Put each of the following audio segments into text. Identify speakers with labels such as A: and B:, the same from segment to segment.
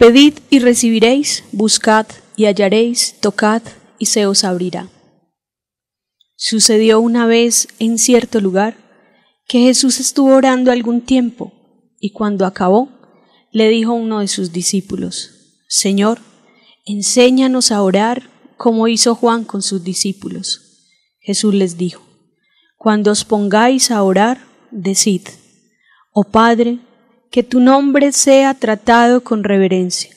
A: Pedid y recibiréis, buscad y hallaréis, tocad y se os abrirá. Sucedió una vez en cierto lugar que Jesús estuvo orando algún tiempo, y cuando acabó, le dijo uno de sus discípulos, Señor, enséñanos a orar como hizo Juan con sus discípulos. Jesús les dijo, Cuando os pongáis a orar, decid, Oh Padre, que tu nombre sea tratado con reverencia.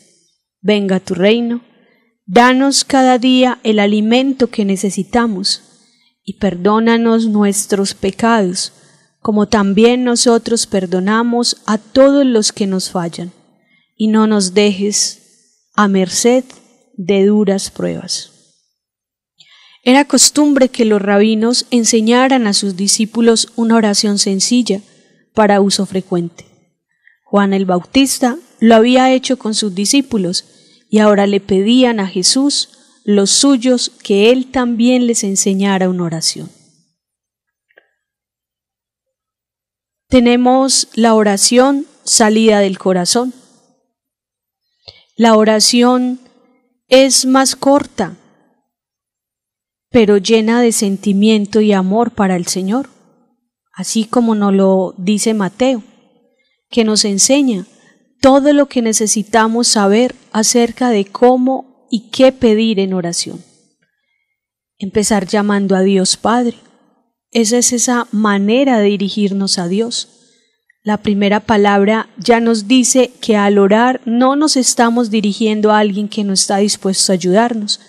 A: Venga tu reino, danos cada día el alimento que necesitamos, y perdónanos nuestros pecados, como también nosotros perdonamos a todos los que nos fallan, y no nos dejes a merced de duras pruebas. Era costumbre que los rabinos enseñaran a sus discípulos una oración sencilla para uso frecuente. Juan el Bautista lo había hecho con sus discípulos y ahora le pedían a Jesús los suyos que él también les enseñara una oración. Tenemos la oración salida del corazón. La oración es más corta, pero llena de sentimiento y amor para el Señor, así como nos lo dice Mateo que nos enseña todo lo que necesitamos saber acerca de cómo y qué pedir en oración. Empezar llamando a Dios Padre. Esa es esa manera de dirigirnos a Dios. La primera palabra ya nos dice que al orar no nos estamos dirigiendo a alguien que no está dispuesto a ayudarnos,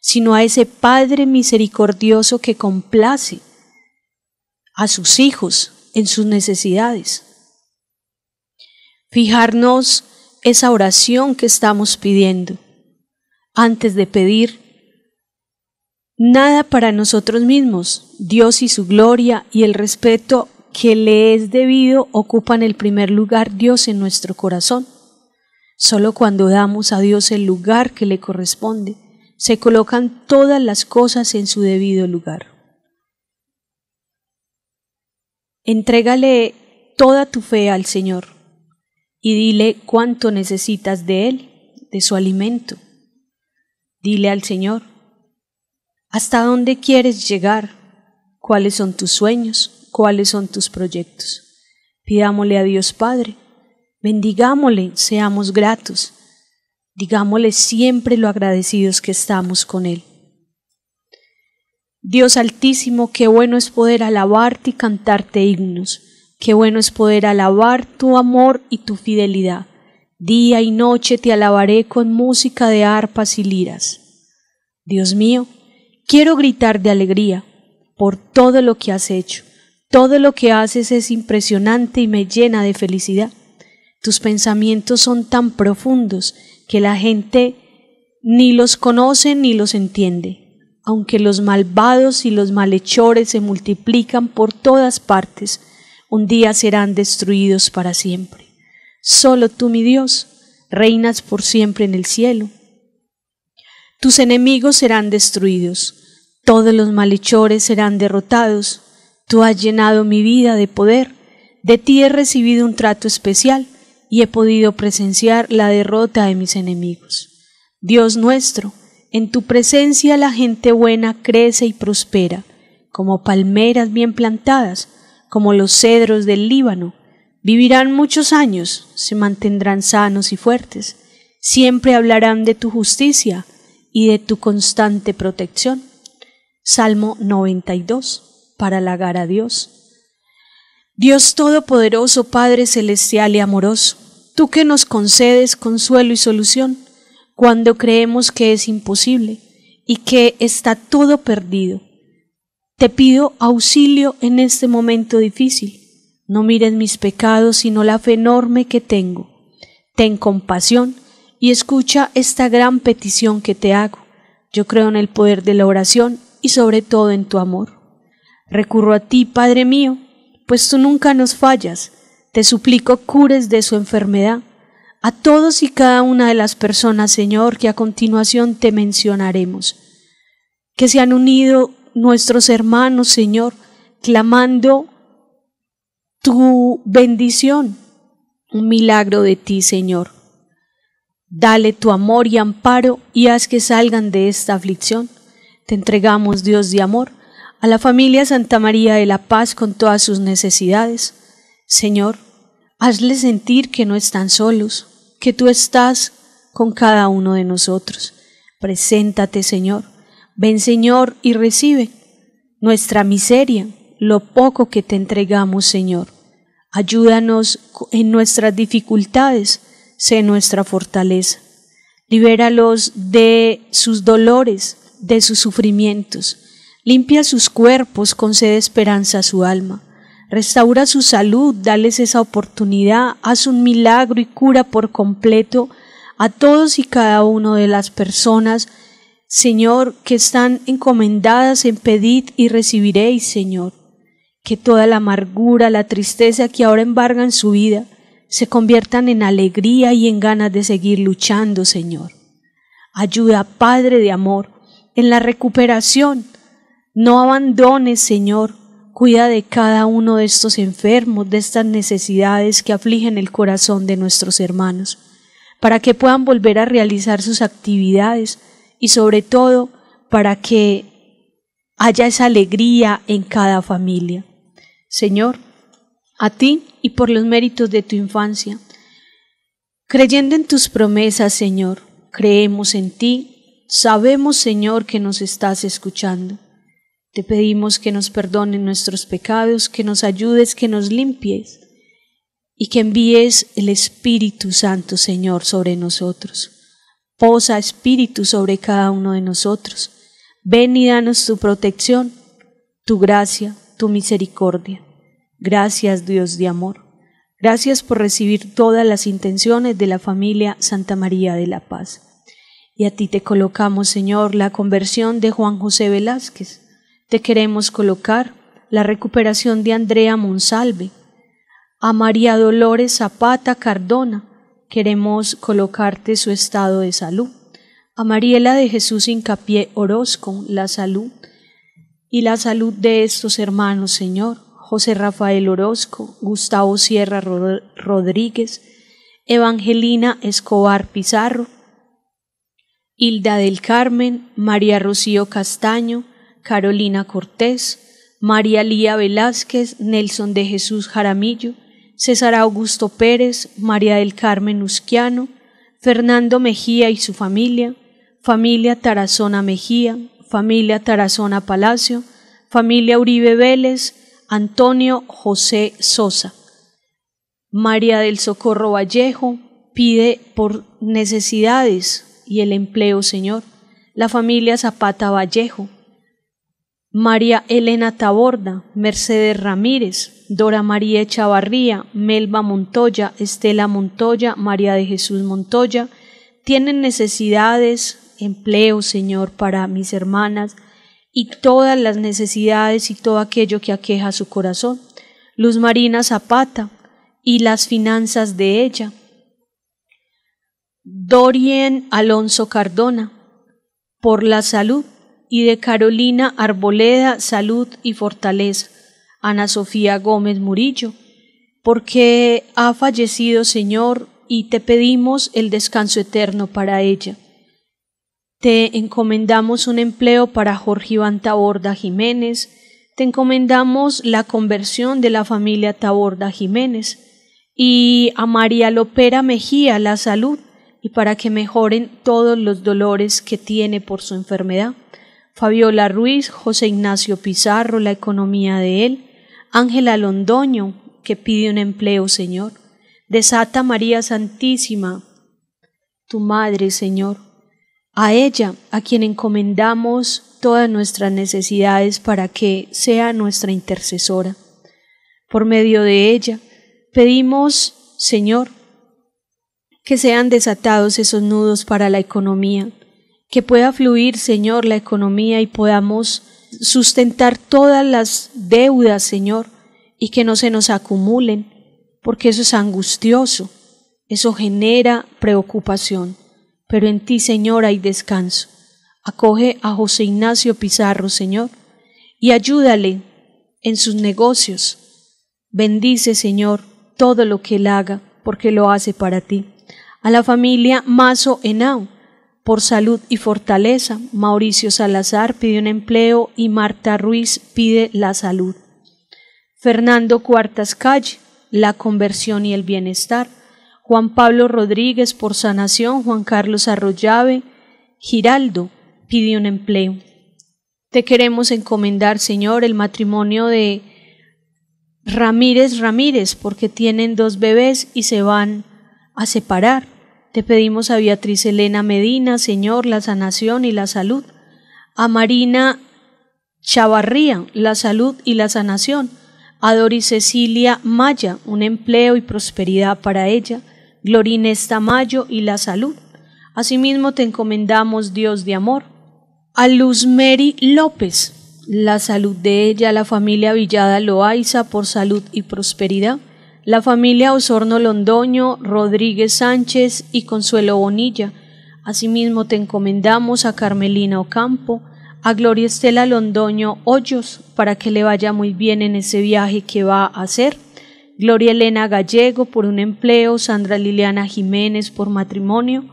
A: sino a ese Padre misericordioso que complace a sus hijos en sus necesidades fijarnos esa oración que estamos pidiendo. Antes de pedir, nada para nosotros mismos, Dios y su gloria y el respeto que le es debido ocupan el primer lugar Dios en nuestro corazón. Solo cuando damos a Dios el lugar que le corresponde, se colocan todas las cosas en su debido lugar. Entrégale toda tu fe al Señor y dile cuánto necesitas de Él, de su alimento. Dile al Señor, ¿hasta dónde quieres llegar? ¿Cuáles son tus sueños? ¿Cuáles son tus proyectos? Pidámosle a Dios Padre, bendigámosle, seamos gratos, digámosle siempre lo agradecidos que estamos con Él. Dios Altísimo, qué bueno es poder alabarte y cantarte himnos Qué bueno es poder alabar tu amor y tu fidelidad. Día y noche te alabaré con música de arpas y liras. Dios mío, quiero gritar de alegría por todo lo que has hecho. Todo lo que haces es impresionante y me llena de felicidad. Tus pensamientos son tan profundos que la gente ni los conoce ni los entiende. Aunque los malvados y los malhechores se multiplican por todas partes, un día serán destruidos para siempre. Solo tú, mi Dios, reinas por siempre en el cielo. Tus enemigos serán destruidos, todos los malhechores serán derrotados. Tú has llenado mi vida de poder, de ti he recibido un trato especial y he podido presenciar la derrota de mis enemigos. Dios nuestro, en tu presencia la gente buena crece y prospera, como palmeras bien plantadas, como los cedros del Líbano. Vivirán muchos años, se mantendrán sanos y fuertes. Siempre hablarán de tu justicia y de tu constante protección. Salmo 92. Para halagar a Dios. Dios Todopoderoso, Padre Celestial y amoroso, tú que nos concedes consuelo y solución cuando creemos que es imposible y que está todo perdido te pido auxilio en este momento difícil. No mires mis pecados, sino la fe enorme que tengo. Ten compasión y escucha esta gran petición que te hago. Yo creo en el poder de la oración y sobre todo en tu amor. Recurro a ti, Padre mío, pues tú nunca nos fallas. Te suplico cures de su enfermedad a todos y cada una de las personas, Señor, que a continuación te mencionaremos, que se han unido nuestros hermanos, Señor, clamando tu bendición, un milagro de ti, Señor. Dale tu amor y amparo y haz que salgan de esta aflicción. Te entregamos, Dios de amor, a la familia Santa María de la Paz con todas sus necesidades. Señor, hazle sentir que no están solos, que tú estás con cada uno de nosotros. Preséntate, Señor, Ven Señor y recibe nuestra miseria, lo poco que te entregamos Señor. Ayúdanos en nuestras dificultades, sé nuestra fortaleza. Libéralos de sus dolores, de sus sufrimientos. Limpia sus cuerpos, concede esperanza a su alma. Restaura su salud, dales esa oportunidad, haz un milagro y cura por completo a todos y cada uno de las personas Señor, que están encomendadas en pedid y recibiréis, Señor. Que toda la amargura, la tristeza que ahora embargan su vida, se conviertan en alegría y en ganas de seguir luchando, Señor. Ayuda, Padre de amor, en la recuperación. No abandones, Señor. Cuida de cada uno de estos enfermos, de estas necesidades que afligen el corazón de nuestros hermanos, para que puedan volver a realizar sus actividades, y sobre todo para que haya esa alegría en cada familia. Señor, a ti y por los méritos de tu infancia, creyendo en tus promesas, Señor, creemos en ti, sabemos, Señor, que nos estás escuchando. Te pedimos que nos perdones nuestros pecados, que nos ayudes, que nos limpies y que envíes el Espíritu Santo, Señor, sobre nosotros. Posa espíritu sobre cada uno de nosotros. Ven y danos tu protección, tu gracia, tu misericordia. Gracias Dios de amor. Gracias por recibir todas las intenciones de la familia Santa María de la Paz. Y a ti te colocamos, Señor, la conversión de Juan José Velázquez. Te queremos colocar la recuperación de Andrea Monsalve, a María Dolores Zapata Cardona, Queremos colocarte su estado de salud. A Mariela de Jesús Hincapié Orozco, la salud y la salud de estos hermanos, Señor. José Rafael Orozco, Gustavo Sierra Rodríguez, Evangelina Escobar Pizarro, Hilda del Carmen, María Rocío Castaño, Carolina Cortés, María Lía Velázquez, Nelson de Jesús Jaramillo, César Augusto Pérez, María del Carmen Usquiano, Fernando Mejía y su familia, familia Tarazona Mejía, familia Tarazona Palacio, familia Uribe Vélez, Antonio José Sosa. María del Socorro Vallejo pide por necesidades y el empleo, Señor. La familia Zapata Vallejo, María Elena Taborda, Mercedes Ramírez, Dora María Echavarría, Melba Montoya, Estela Montoya, María de Jesús Montoya, tienen necesidades, empleo, Señor, para mis hermanas y todas las necesidades y todo aquello que aqueja su corazón. Luz Marina Zapata y las finanzas de ella. Dorien Alonso Cardona, por la salud y de Carolina Arboleda Salud y Fortaleza, Ana Sofía Gómez Murillo, porque ha fallecido, Señor, y te pedimos el descanso eterno para ella. Te encomendamos un empleo para Jorge Iván Taborda Jiménez, te encomendamos la conversión de la familia Taborda Jiménez y a María Lopera Mejía la salud y para que mejoren todos los dolores que tiene por su enfermedad. Fabiola Ruiz, José Ignacio Pizarro, la economía de él, Ángela Londoño, que pide un empleo, Señor. Desata María Santísima, tu Madre, Señor, a ella, a quien encomendamos todas nuestras necesidades para que sea nuestra intercesora. Por medio de ella, pedimos, Señor, que sean desatados esos nudos para la economía, que pueda fluir, Señor, la economía y podamos sustentar todas las deudas, Señor, y que no se nos acumulen, porque eso es angustioso, eso genera preocupación. Pero en ti, Señor, hay descanso. Acoge a José Ignacio Pizarro, Señor, y ayúdale en sus negocios. Bendice, Señor, todo lo que él haga, porque lo hace para ti. A la familia Mazo Henao, por salud y fortaleza, Mauricio Salazar pide un empleo y Marta Ruiz pide la salud. Fernando Cuartas Calle, la conversión y el bienestar. Juan Pablo Rodríguez por sanación, Juan Carlos Arroyave, Giraldo pide un empleo. Te queremos encomendar, Señor, el matrimonio de Ramírez Ramírez, porque tienen dos bebés y se van a separar. Te pedimos a Beatriz Elena Medina, Señor, la sanación y la salud. A Marina Chavarría, la salud y la sanación. A Doris Cecilia Maya, un empleo y prosperidad para ella. Glorinesta Mayo y la salud. Asimismo te encomendamos, Dios de amor. A Luz Mary López, la salud de ella, la familia Villada Loaiza, por salud y prosperidad la familia Osorno Londoño, Rodríguez Sánchez y Consuelo Bonilla. Asimismo te encomendamos a Carmelina Ocampo, a Gloria Estela Londoño Hoyos, para que le vaya muy bien en ese viaje que va a hacer. Gloria Elena Gallego por un empleo, Sandra Liliana Jiménez por matrimonio,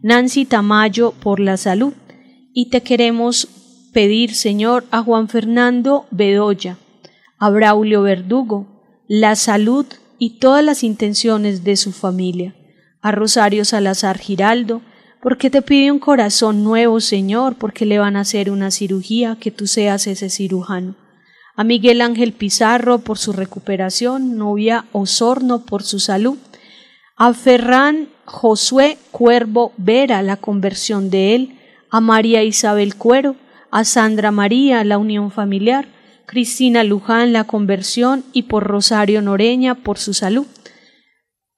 A: Nancy Tamayo por la salud. Y te queremos pedir, Señor, a Juan Fernando Bedoya, a Braulio Verdugo, la salud y todas las intenciones de su familia. A Rosario Salazar Giraldo, porque te pide un corazón nuevo, Señor, porque le van a hacer una cirugía, que tú seas ese cirujano. A Miguel Ángel Pizarro por su recuperación, novia Osorno por su salud. A Ferrán Josué Cuervo Vera, la conversión de él. A María Isabel Cuero. A Sandra María, la unión familiar Cristina Luján la conversión y por Rosario Noreña por su salud.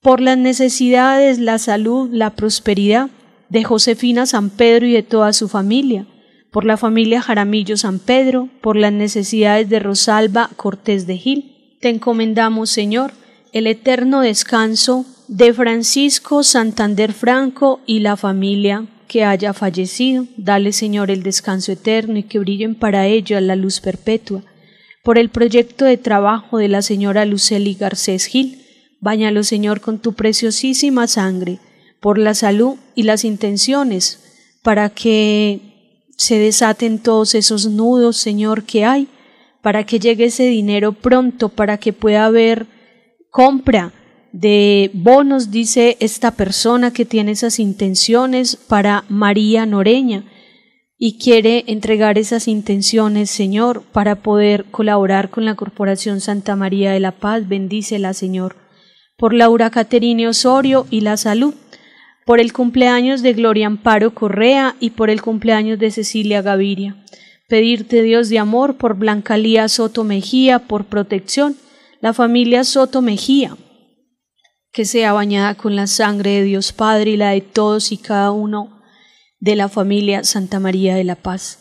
A: Por las necesidades, la salud, la prosperidad de Josefina San Pedro y de toda su familia, por la familia Jaramillo San Pedro, por las necesidades de Rosalba Cortés de Gil. Te encomendamos, Señor, el eterno descanso de Francisco Santander Franco y la familia que haya fallecido. Dale, Señor, el descanso eterno y que brillen para ellos la luz perpetua por el proyecto de trabajo de la señora Lucely Garcés Gil. Báñalo, Señor, con tu preciosísima sangre, por la salud y las intenciones, para que se desaten todos esos nudos, Señor, que hay, para que llegue ese dinero pronto, para que pueda haber compra de bonos, dice esta persona que tiene esas intenciones para María Noreña y quiere entregar esas intenciones, Señor, para poder colaborar con la Corporación Santa María de la Paz. Bendícela, Señor. Por Laura Caterine Osorio y la salud. Por el cumpleaños de Gloria Amparo Correa y por el cumpleaños de Cecilia Gaviria. Pedirte, Dios de amor, por Blanca Lía Soto Mejía, por protección. La familia Soto Mejía, que sea bañada con la sangre de Dios Padre y la de todos y cada uno de la familia Santa María de la Paz.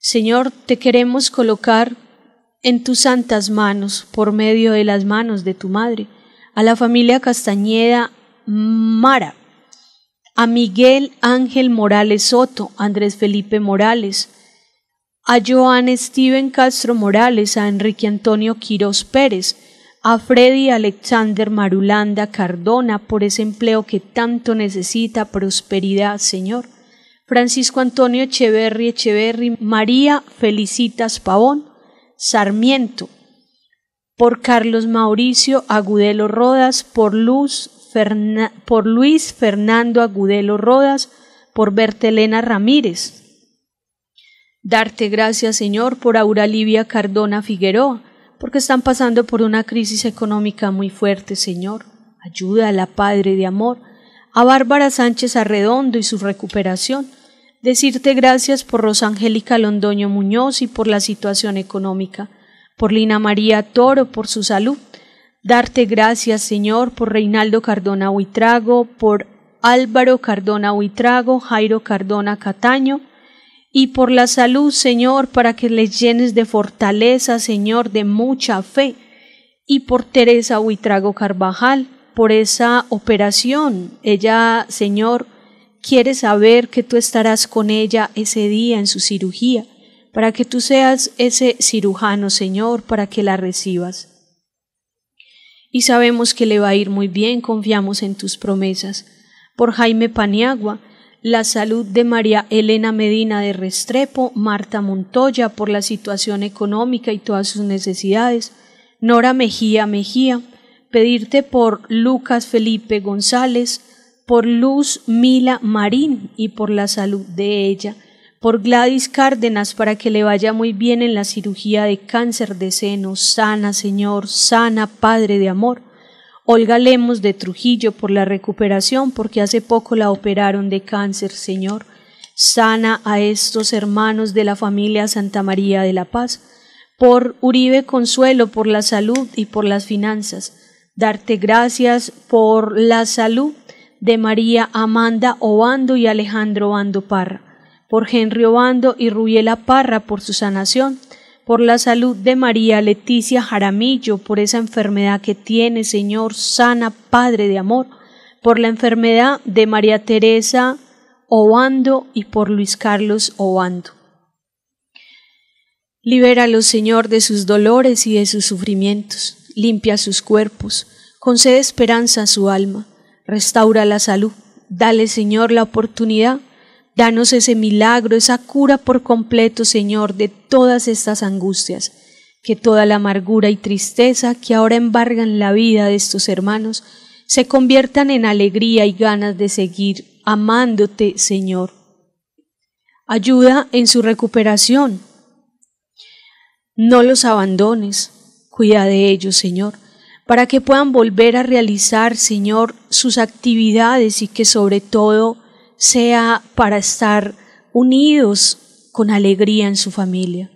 A: Señor, te queremos colocar en tus santas manos, por medio de las manos de tu madre, a la familia Castañeda Mara, a Miguel Ángel Morales Soto, Andrés Felipe Morales, a Joan Steven Castro Morales, a Enrique Antonio Quirós Pérez, a Freddy Alexander Marulanda Cardona por ese empleo que tanto necesita prosperidad, Señor Francisco Antonio Echeverri Echeverri, María Felicitas Pavón, Sarmiento, por Carlos Mauricio Agudelo Rodas, por, Luz por Luis Fernando Agudelo Rodas, por Bertelena Ramírez. Darte gracias, Señor, por Aura Livia Cardona Figueroa, porque están pasando por una crisis económica muy fuerte, Señor. Ayuda a la Padre de amor, a Bárbara Sánchez Arredondo y su recuperación, decirte gracias por Rosangélica Londoño Muñoz y por la situación económica, por Lina María Toro por su salud, darte gracias, Señor, por Reinaldo Cardona Huitrago, por Álvaro Cardona Huitrago, Jairo Cardona Cataño, y por la salud, Señor, para que les llenes de fortaleza, Señor, de mucha fe, y por Teresa Huitrago Carvajal, por esa operación. Ella, Señor, quiere saber que tú estarás con ella ese día en su cirugía, para que tú seas ese cirujano, Señor, para que la recibas. Y sabemos que le va a ir muy bien, confiamos en tus promesas. Por Jaime Paniagua, la salud de María Elena Medina de Restrepo, Marta Montoya por la situación económica y todas sus necesidades, Nora Mejía Mejía, pedirte por Lucas Felipe González, por Luz Mila Marín y por la salud de ella, por Gladys Cárdenas para que le vaya muy bien en la cirugía de cáncer de seno, sana Señor, sana Padre de Amor. Olga Lemos de Trujillo por la recuperación, porque hace poco la operaron de cáncer, Señor. Sana a estos hermanos de la familia Santa María de la Paz. Por Uribe Consuelo, por la salud y por las finanzas darte gracias por la salud de María Amanda Obando y Alejandro Obando Parra, por Henry Obando y Rubiela Parra por su sanación, por la salud de María Leticia Jaramillo, por esa enfermedad que tiene, Señor, sana, Padre de amor, por la enfermedad de María Teresa Obando y por Luis Carlos Obando. Libéralo, Señor, de sus dolores y de sus sufrimientos limpia sus cuerpos, concede esperanza a su alma, restaura la salud. Dale, Señor, la oportunidad. Danos ese milagro, esa cura por completo, Señor, de todas estas angustias. Que toda la amargura y tristeza que ahora embargan la vida de estos hermanos se conviertan en alegría y ganas de seguir amándote, Señor. Ayuda en su recuperación. No los abandones. Cuida de ellos, Señor, para que puedan volver a realizar, Señor, sus actividades y que sobre todo sea para estar unidos con alegría en su familia.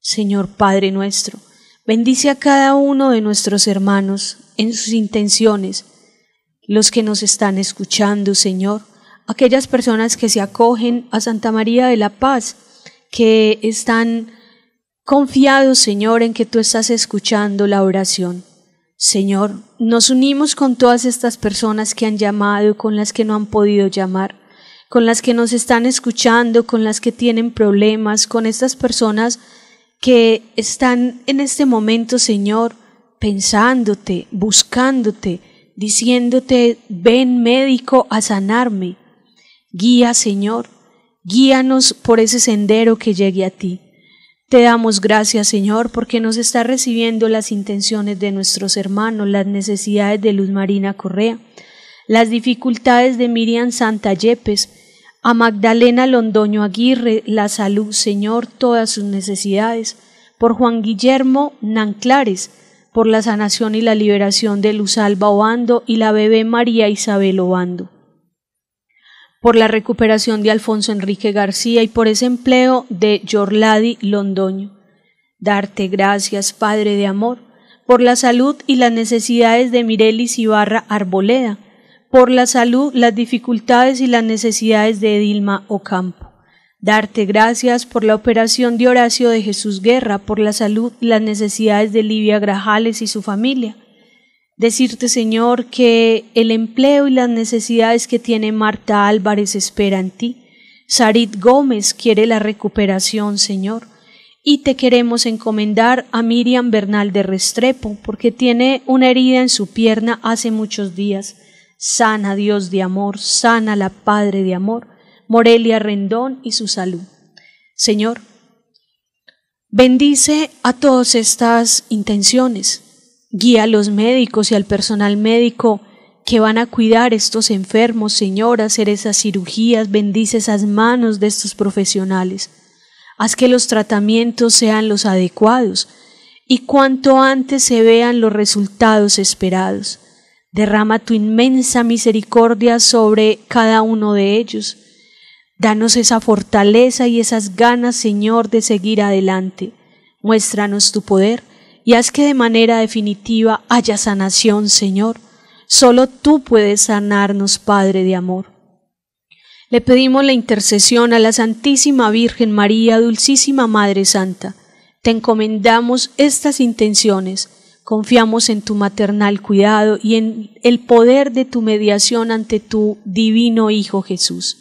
A: Señor Padre nuestro, bendice a cada uno de nuestros hermanos en sus intenciones, los que nos están escuchando, Señor, aquellas personas que se acogen a Santa María de la Paz, que están confiado Señor, en que tú estás escuchando la oración. Señor, nos unimos con todas estas personas que han llamado, con las que no han podido llamar, con las que nos están escuchando, con las que tienen problemas, con estas personas que están en este momento, Señor, pensándote, buscándote, diciéndote, ven médico a sanarme. Guía, Señor, guíanos por ese sendero que llegue a ti. Te damos gracias, Señor, porque nos está recibiendo las intenciones de nuestros hermanos, las necesidades de Luz Marina Correa, las dificultades de Miriam Santa Yepes, a Magdalena Londoño Aguirre, la salud, Señor, todas sus necesidades, por Juan Guillermo Nanclares, por la sanación y la liberación de Luz Alba Obando y la bebé María Isabel Obando por la recuperación de Alfonso Enrique García y por ese empleo de Jorladi Londoño. Darte gracias, Padre de Amor, por la salud y las necesidades de Mirelis Ibarra Arboleda, por la salud, las dificultades y las necesidades de Edilma Ocampo. Darte gracias por la operación de Horacio de Jesús Guerra, por la salud y las necesidades de Livia Grajales y su familia, Decirte, Señor, que el empleo y las necesidades que tiene Marta Álvarez esperan en ti. Sarit Gómez quiere la recuperación, Señor. Y te queremos encomendar a Miriam Bernal de Restrepo, porque tiene una herida en su pierna hace muchos días. Sana Dios de amor, sana la Padre de amor, Morelia Rendón y su salud. Señor, bendice a todas estas intenciones Guía a los médicos y al personal médico que van a cuidar estos enfermos, Señor, hacer esas cirugías, bendice esas manos de estos profesionales. Haz que los tratamientos sean los adecuados y cuanto antes se vean los resultados esperados. Derrama tu inmensa misericordia sobre cada uno de ellos. Danos esa fortaleza y esas ganas, Señor, de seguir adelante. Muéstranos tu poder y haz que de manera definitiva haya sanación, Señor. Solo tú puedes sanarnos, Padre de amor. Le pedimos la intercesión a la Santísima Virgen María, Dulcísima Madre Santa. Te encomendamos estas intenciones. Confiamos en tu maternal cuidado y en el poder de tu mediación ante tu divino Hijo Jesús.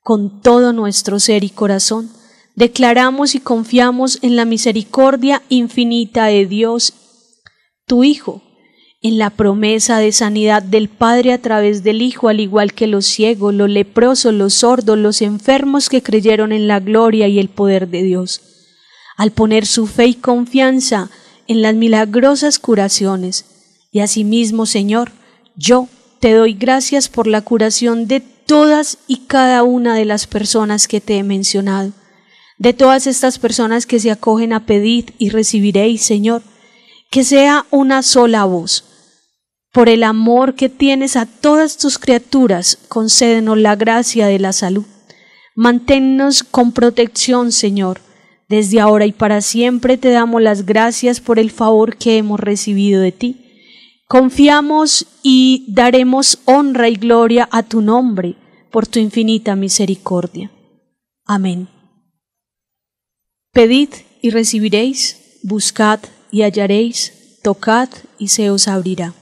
A: Con todo nuestro ser y corazón, Declaramos y confiamos en la misericordia infinita de Dios, tu Hijo, en la promesa de sanidad del Padre a través del Hijo, al igual que los ciegos, los leprosos, los sordos, los enfermos que creyeron en la gloria y el poder de Dios. Al poner su fe y confianza en las milagrosas curaciones. Y asimismo, Señor, yo te doy gracias por la curación de todas y cada una de las personas que te he mencionado de todas estas personas que se acogen a pedir y recibiréis, Señor, que sea una sola voz. Por el amor que tienes a todas tus criaturas, concédenos la gracia de la salud. Manténnos con protección, Señor. Desde ahora y para siempre te damos las gracias por el favor que hemos recibido de ti. Confiamos y daremos honra y gloria a tu nombre por tu infinita misericordia. Amén. Pedid y recibiréis, buscad y hallaréis, tocad y se os abrirá.